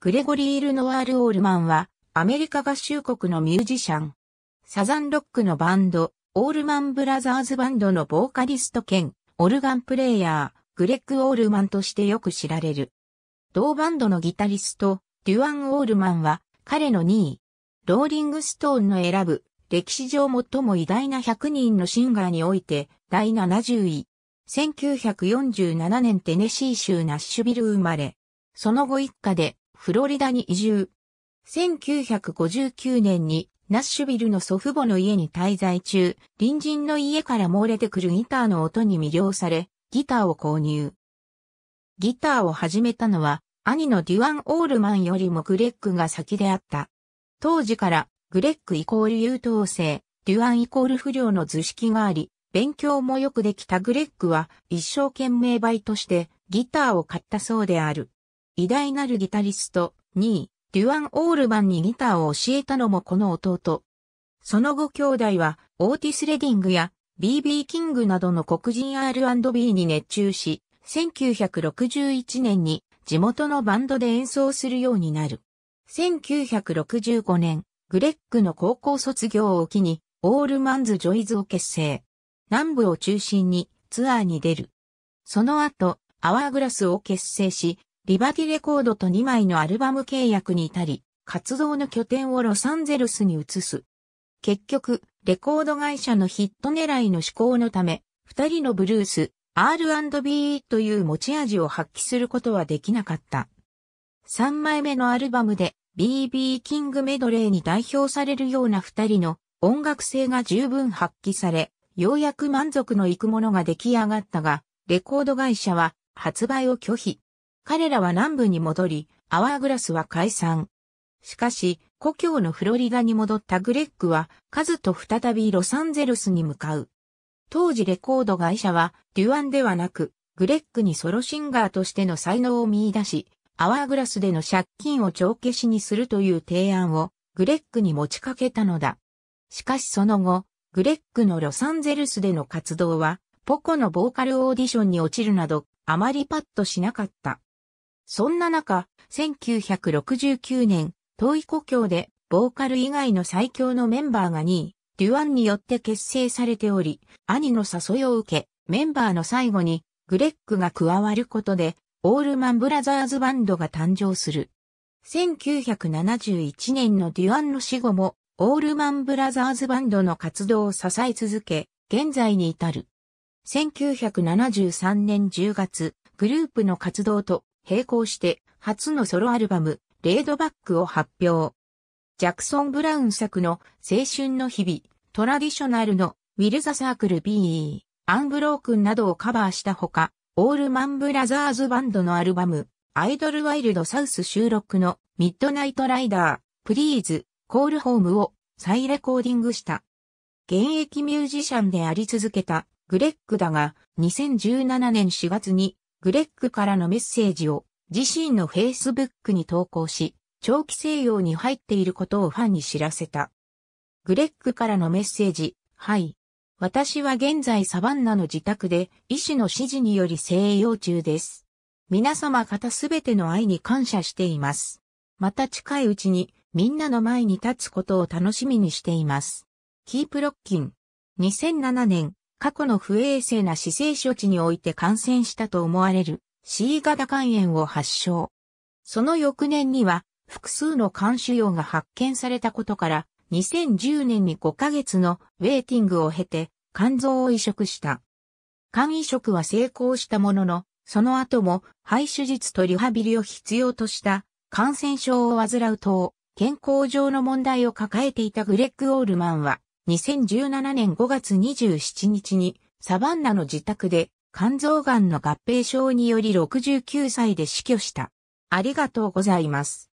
グレゴリー・ルノワール・オールマンは、アメリカ合衆国のミュージシャン。サザンロックのバンド、オールマン・ブラザーズ・バンドのボーカリスト兼、オルガンプレイヤー、グレッグ・オールマンとしてよく知られる。同バンドのギタリスト、デュアン・オールマンは、彼の2位。ローリング・ストーンの選ぶ、歴史上最も偉大な100人のシンガーにおいて、第70位。1947年テネシー州ナッシュビル生まれ。その後一家でフロリダに移住。1959年にナッシュビルの祖父母の家に滞在中、隣人の家から漏れてくるギターの音に魅了され、ギターを購入。ギターを始めたのは、兄のデュアン・オールマンよりもグレッグが先であった。当時から、グレッグイコール優等生、デュアンイコール不良の図式があり、勉強もよくできたグレッグは、一生懸命バイトして、ギターを買ったそうである。偉大なるギタリスト、2位、デュアン・オールマンにギターを教えたのもこの弟。その後兄弟は、オーティス・レディングや、BB キングなどの黒人 R&B に熱中し、1961年に地元のバンドで演奏するようになる。1965年、グレッグの高校卒業を機に、オールマンズ・ジョイズを結成。南部を中心にツアーに出る。その後、アワーグラスを結成し、リバティレコードと2枚のアルバム契約に至り、活動の拠点をロサンゼルスに移す。結局、レコード会社のヒット狙いの思考のため、二人のブルース、R&B という持ち味を発揮することはできなかった。3枚目のアルバムで BB キングメドレーに代表されるような二人の音楽性が十分発揮され、ようやく満足のいくものが出来上がったが、レコード会社は発売を拒否。彼らは南部に戻り、アワーグラスは解散。しかし、故郷のフロリダに戻ったグレッグは、カズと再びロサンゼルスに向かう。当時レコード会社は、デュアンではなく、グレッグにソロシンガーとしての才能を見出し、アワーグラスでの借金を帳消しにするという提案を、グレッグに持ちかけたのだ。しかしその後、グレッグのロサンゼルスでの活動は、ポコのボーカルオーディションに落ちるなど、あまりパッとしなかった。そんな中、1969年、遠い故郷で、ボーカル以外の最強のメンバーが2位、デュアンによって結成されており、兄の誘いを受け、メンバーの最後に、グレッグが加わることで、オールマンブラザーズバンドが誕生する。1971年のデュアンの死後も、オールマンブラザーズバンドの活動を支え続け、現在に至る。1973年10月、グループの活動と並行して初のソロアルバム、レードバックを発表。ジャクソン・ブラウン作の青春の日々、トラディショナルのウィル・ザ・サークル・ BE、アンブロークンなどをカバーしたほか、オールマン・ブラザーズ・バンドのアルバム、アイドル・ワイルド・サウス収録のミッドナイト・ライダー、プリーズ、コール・ホームを再レコーディングした。現役ミュージシャンであり続けたグレッグだが、2017年4月にグレッグからのメッセージを自身の Facebook に投稿し、長期静養に入っていることをファンに知らせた。グレッグからのメッセージ、はい。私は現在サバンナの自宅で医師の指示により静養中です。皆様方すべての愛に感謝しています。また近いうちにみんなの前に立つことを楽しみにしています。キープロッキン。2007年過去の不衛生な姿勢処置において感染したと思われる C 型肝炎を発症。その翌年には複数の肝腫瘍が発見されたことから2010年に5ヶ月のウェーティングを経て肝臓を移植した。肝移植は成功したものの、その後も肺手術とリハビリを必要とした感染症を患うと健康上の問題を抱えていたグレッグ・オールマンは、2017年5月27日にサバンナの自宅で肝臓癌の合併症により69歳で死去した。ありがとうございます。